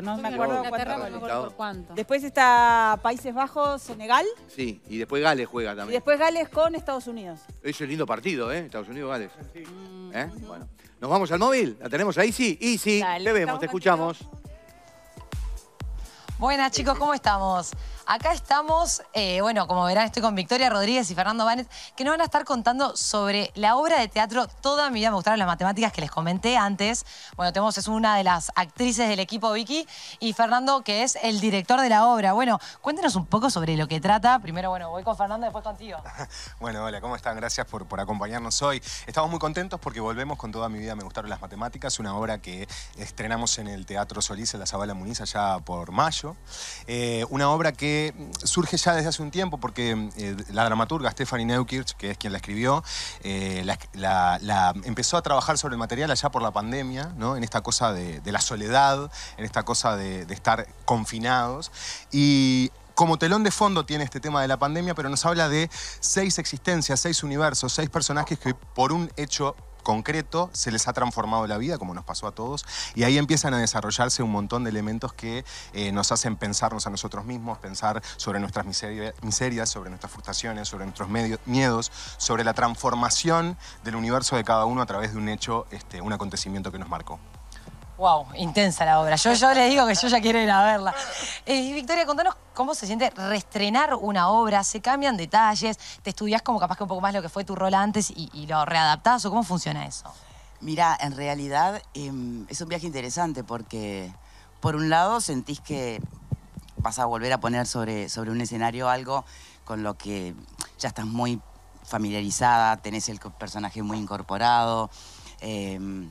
No me acuerdo por cuánto. Después está Países Bajos, Senegal. Sí, y después Gales juega también. Y después Gales con Estados Unidos. Es un lindo partido, ¿eh? Estados Unidos-Gales. ¿Eh? Mm, bueno, ¿nos vamos al móvil? ¿La tenemos ahí? Sí, y sí, te vemos, te escuchamos. Buenas chicos, ¿cómo estamos? Acá estamos, eh, bueno, como verán, estoy con Victoria Rodríguez y Fernando Vanes, que nos van a estar contando sobre la obra de teatro Toda mi vida me gustaron las matemáticas que les comenté antes. Bueno, tenemos, es una de las actrices del equipo Vicky y Fernando, que es el director de la obra. Bueno, cuéntenos un poco sobre lo que trata. Primero, bueno, voy con Fernando, después contigo. bueno, hola, ¿cómo están? Gracias por, por acompañarnos hoy. Estamos muy contentos porque volvemos con Toda mi vida me gustaron las matemáticas, una obra que estrenamos en el Teatro Solís, en la Zabala Muniza ya por mayo. Eh, una obra que surge ya desde hace un tiempo, porque eh, la dramaturga Stephanie Neukirch, que es quien la escribió, eh, la, empezó a trabajar sobre el material allá por la pandemia, ¿no? en esta cosa de, la soledad, en esta cosa de, de estar confinados. Y como telón de fondo tiene este tema de la pandemia, pero nos habla de seis existencias, seis universos, seis personajes que por un hecho concreto, se les ha transformado la vida, como nos pasó a todos, y ahí empiezan a desarrollarse un montón de elementos que eh, nos hacen pensarnos a nosotros mismos, pensar sobre nuestras miserias, sobre nuestras frustraciones, sobre nuestros miedos, sobre la transformación del universo de cada uno a través de un hecho, este, un acontecimiento que nos marcó. Wow, intensa la obra. Yo, yo le digo que yo ya quiero ir a verla. Eh, Victoria, contanos cómo se siente reestrenar una obra. ¿Se cambian detalles? ¿Te estudias como capaz que un poco más lo que fue tu rol antes y, lo readaptás? ¿O cómo funciona eso? Mira, en realidad em, es un viaje interesante porque, por un lado, sentís que vas a volver a poner sobre, sobre un escenario algo con lo que ya estás muy familiarizada, tenés el personaje muy incorporado. Em,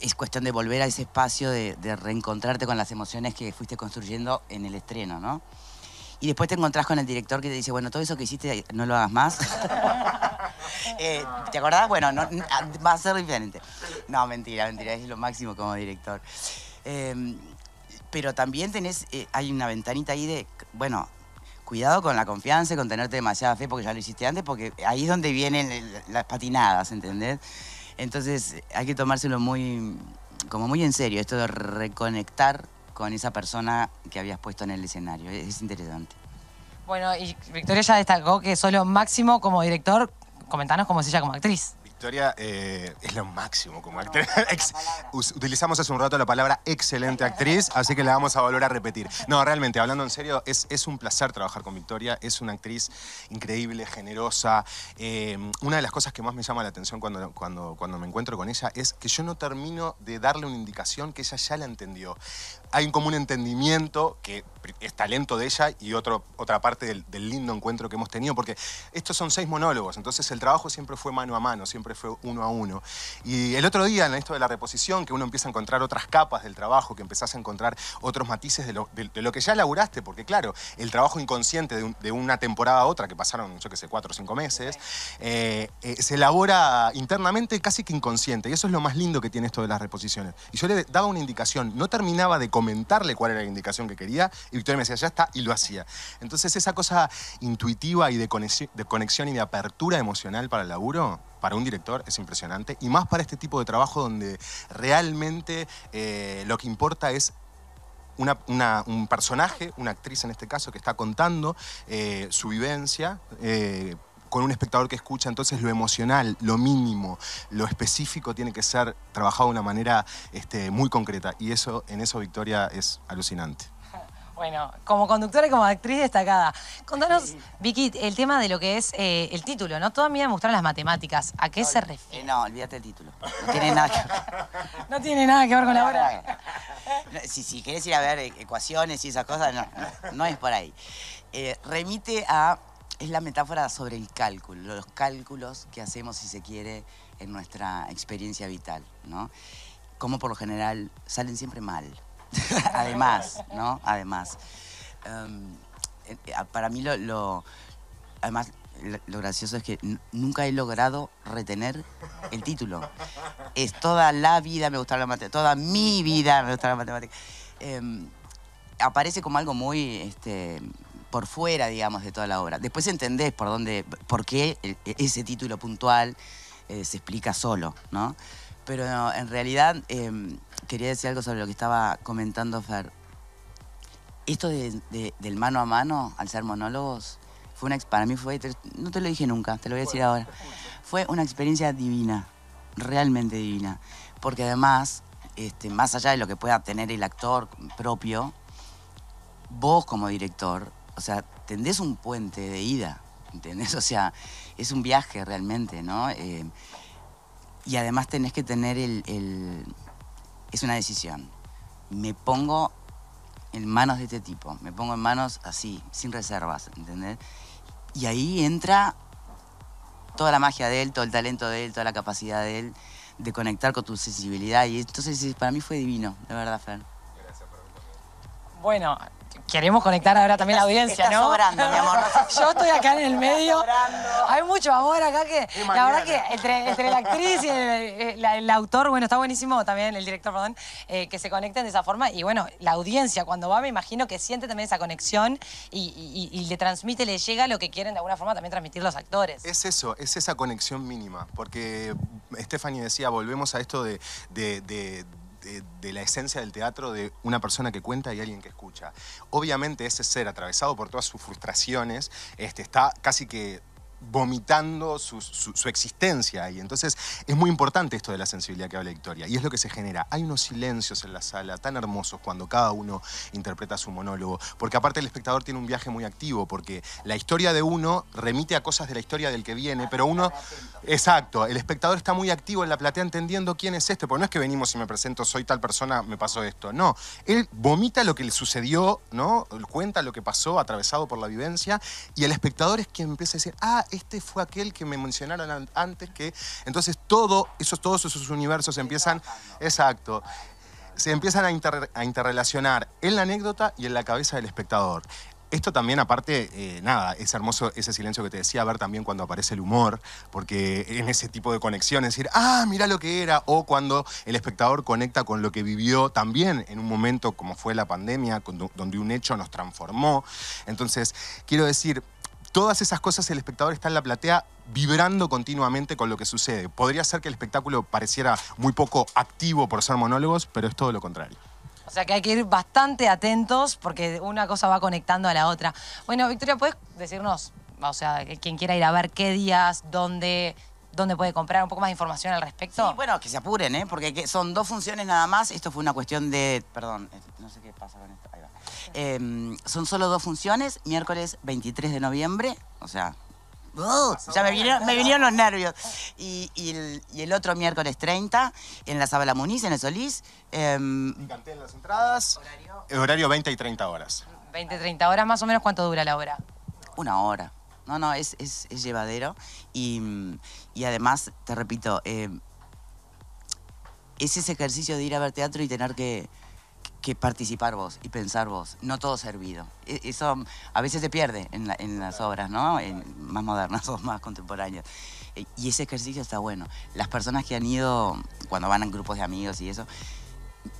es cuestión de volver a ese espacio, de, reencontrarte con las emociones que fuiste construyendo en el estreno, ¿no? Y después te encontrás con el director que te dice, bueno, todo eso que hiciste no lo hagas más. Eh, ¿Te acordás? Bueno, no, ah, va a ser diferente. No, mentira, mentira, es lo máximo como director. Em, pero también tenés, eh, hay una ventanita ahí de, bueno, cuidado con la confianza, con tenerte demasiada fe porque ya lo hiciste antes, porque ahí es donde vienen las patinadas, ¿entendés? Entonces hay que tomárselo muy, como muy en serio, esto de reconectar con esa persona que habías puesto en el escenario. Es interesante. Bueno, y Victoria ya destacó que solo máximo como director. Comentanos cómo es ella como actriz. Victoria eh, es lo máximo como actriz. Utilizamos hace un rato la palabra excelente actriz, así que la vamos a volver a repetir. No, realmente, hablando en serio, es, es un placer trabajar con Victoria. Es una actriz increíble, generosa. Eh, una de las cosas que más me llama la atención cuando, cuando, cuando me encuentro con ella es que yo no termino de darle una indicación que ella ya la entendió. Hay un común entendimiento que es talento de ella y otro, otra parte del, del lindo encuentro que hemos tenido, porque estos son seis monólogos, entonces el trabajo siempre fue mano a mano, siempre fue uno a uno. Y el otro día, en esto de la reposición, que uno empieza a encontrar otras capas del trabajo, que empezás a encontrar otros matices de lo, que ya laburaste, porque claro, el trabajo inconsciente de, una temporada a otra, que pasaron, yo qué sé, cuatro o cinco meses, eh, eh, se elabora internamente casi que inconsciente. Y eso es lo más lindo que tiene esto de las reposiciones. Y yo le daba una indicación, no terminaba de comentarle cuál era la indicación que quería, y Victoria me decía, ya está, y lo hacía. Entonces esa cosa intuitiva y de conexión y de apertura emocional para el laburo, para un director es impresionante y más para este tipo de trabajo donde realmente eh, lo que importa es un personaje, una actriz en este caso, que está contando eh, su vivencia. Eh, con un espectador que escucha, entonces lo emocional, lo mínimo, lo específico tiene que ser trabajado de una manera este, muy concreta. Y eso, en eso Victoria es alucinante. Bueno, como conductora y como actriz destacada. Contanos, Vicky, el tema de lo que es eh, el título, ¿no? Todavía mostrar las matemáticas. ¿A qué se eh, refiere? no, olvídate el título. No tiene nada que ver. No tiene nada que ver con la obra. si, querés ir a ver e-, ecuaciones y esas cosas, no, no, es por ahí. Eh, remite a... Es la metáfora sobre el cálculo, los cálculos que hacemos, si se quiere, en nuestra experiencia vital, ¿no? Como por lo general salen siempre mal Además, ¿no? Además. Em, eh, para mí lo, además lo gracioso es que nunca he logrado retener el título. Es toda la vida me gustaba la matemática, toda mi vida me gustaba la matemática. Em, aparece como algo muy este, por fuera, digamos, de toda la obra. Después entendés por dónde, por qué ese título puntual eh, se explica solo, ¿no? Pero en realidad em, quería decir algo sobre lo que estaba comentando Fer. Esto del mano a mano, al ser monólogos, fue una, para mí fue, no te lo dije nunca, te lo voy a decir ahora, fue una experiencia divina, realmente divina, porque además, este, más allá de lo que pueda tener el actor propio, vos como director, o sea, tendés un puente de ida, ¿entendés? O sea, es un viaje realmente, ¿no? Eh, y además tenés que tener el es una decisión. Me pongo en manos de este tipo, me pongo en manos así, sin reservas, ¿entendés? Y ahí entra toda la magia de él, todo el talento de él, toda la capacidad de él de conectar con tu sensibilidad. Y entonces eh, para mí fue divino, de verdad, por Bueno, queremos conectar ahora también la audiencia, ¿no? ¿no? sobrando, mi amor. Yo estoy acá en el medio. Hay mucho amor acá que, la verdad que entre, la actriz y eh, el, autor, bueno, está buenísimo también, el director, perdón, eh, que se conecten de esa forma. Y bueno, la audiencia cuando va, me imagino que siente también esa conexión y, le transmite, le llega lo que quieren de alguna forma también transmitir los actores. Es eso, es esa conexión mínima, porque Stephanie decía, volvemos a esto de de, la esencia del teatro de una persona que cuenta y alguien que escucha. Obviamente ese ser atravesado por todas sus frustraciones este, está casi que vomitando su, existencia y entonces es muy importante esto de la sensibilidad que habla Victoria y es lo que se genera hay unos silencios en la sala tan hermosos cuando cada uno interpreta su monólogo porque aparte el espectador tiene un viaje muy activo porque la historia de uno remite a cosas de la historia del que viene pero uno Exacto, el espectador está muy activo en la platea entendiendo quién es este, porque no es que venimos y me presento, soy tal persona, me pasó esto. No, él vomita lo que le sucedió, ¿no? Cuenta lo que pasó, atravesado por la vivencia, y el espectador es quien empieza a decir, ah, este fue aquel que me mencionaron antes, que. Entonces todo, esos, todos esos universos empiezan. Exacto se empiezan a, interrelacionar en la anécdota y en la cabeza del espectador. Esto también, aparte, eh, nada, es hermoso ese silencio que te decía, ver también cuando aparece el humor, porque en ese tipo de conexión, es decir, ah, mira lo que era, o cuando el espectador conecta con lo que vivió también en un momento como fue la pandemia, donde un hecho nos transformó. Entonces, quiero decir, todas esas cosas el espectador está en la platea vibrando continuamente con lo que sucede. Podría ser que el espectáculo pareciera muy poco activo por ser monólogos, pero es todo lo contrario. O sea que hay que ir bastante atentos porque una cosa va conectando a la otra. Bueno, Victoria, ¿puedes decirnos, o sea, quien quiera ir a ver qué días, dónde, dónde puede comprar un poco más de información al respecto? Sí, bueno, que se apuren, ¿eh? porque son dos funciones nada más. Esto fue una cuestión de... Perdón, eh, no sé qué pasa con esto. Ahí va. Em, son solo dos funciones, miércoles 23 de noviembre, o sea, ya me vinieron, me vinieron, los nervios. Y, el, otro miércoles 30, en la sábala Muniz, en el Solís. Eh, em, encanté en las entradas. Horario. 20 y 30 horas. 20, y 30 horas más o menos, ¿cuánto dura la hora? Una hora. No, no, es, es, llevadero. Y, además, te repito, eh, es ese ejercicio de ir a ver teatro y tener que que participar vos y pensar vos, no todo servido. E, eso mm, a veces se pierde en, las obras, ¿no? En, más modernas o más contemporáneas. E, y ese ejercicio está bueno. Las personas que han ido, cuando van en grupos de amigos y eso,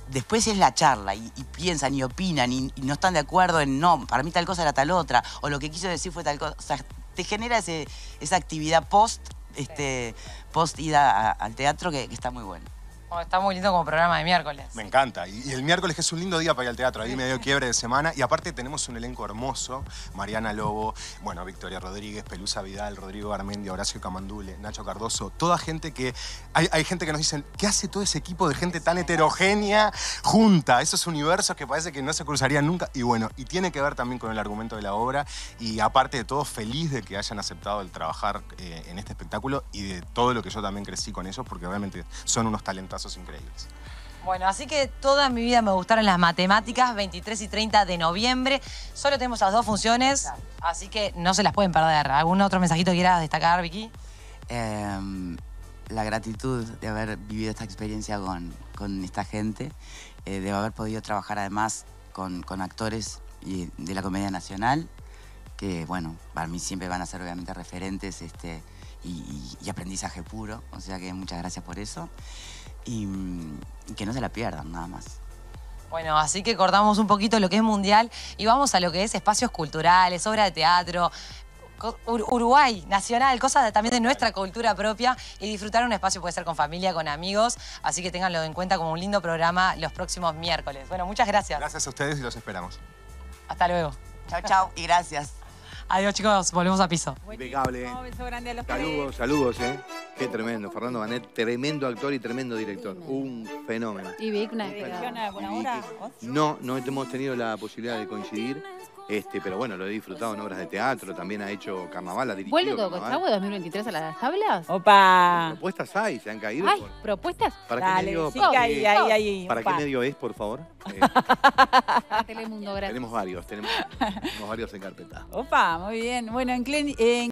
después es la charla y, piensan y opinan y, no están de acuerdo en no, para mí tal cosa era tal otra, o lo que quiso decir fue tal cosa. O sea, te genera ese, esa actividad post, este, post ida al teatro que, que está muy bueno está muy lindo como programa de miércoles. Me encanta. Y, el miércoles es un lindo día para ir al teatro, ahí medio quiebre de semana. Y aparte tenemos un elenco hermoso. Mariana Lobo, bueno, Victoria Rodríguez, Pelusa Vidal, Rodrigo Armendia, Horacio Camandule, Nacho Cardoso. Toda gente que... Hay, gente que nos dicen, ¿qué hace todo ese equipo de gente tan heterogénea junta? Esos universos que parece que no se cruzarían nunca. Y bueno, y tiene que ver también con el argumento de la obra. Y aparte de todo, feliz de que hayan aceptado el trabajar eh, en este espectáculo y de todo lo que yo también crecí con ellos, porque realmente son unos talentos increíbles. Bueno, así que toda mi vida me gustaron las matemáticas, 23 y 30 de noviembre. Solo tenemos las dos funciones, así que no se las pueden perder. ¿Algún otro mensajito que quieras destacar, Vicky? Em, la gratitud de haber vivido esta experiencia con, esta gente, eh, de haber podido trabajar además con, actores y de la comedia nacional, que bueno, para mí siempre van a ser obviamente referentes este, y aprendizaje puro, o sea que muchas gracias por eso. Mm, y, que no se la pierdan, nada más. Bueno, así que cortamos un poquito lo que es mundial y vamos a lo que es espacios culturales, obra de teatro, Uruguay, nacional, cosas también de nuestra cultura propia y disfrutar un espacio puede ser con familia, con amigos, así que tenganlo en cuenta como un lindo programa los próximos miércoles. Bueno, muchas gracias. Gracias a ustedes y los esperamos. Hasta luego. Chao, chao y gracias. Adiós, chicos. Volvemos a piso. Impecable. Un eh. beso grande a los Saludos, saludos, ¿eh? Qué tremendo. Fernando Banet, tremendo actor y tremendo director. Un fenómeno. ¿Y Vic, una ¿Y No, no hemos tenido la posibilidad de coincidir. Este, pero bueno, lo he disfrutado en obras de teatro, también ha hecho carnaval, ha dirigido. ¿Vuelve con 2023 a las tablas? opa. Propuestas hay, se han caído. propuestas. ¿Para qué medio, para qué medio es, por favor? Eh, Telemundo, gracias. tenemos varios, tenemos, varios en carpeta. Opa, muy bien. Bueno, en, Clen-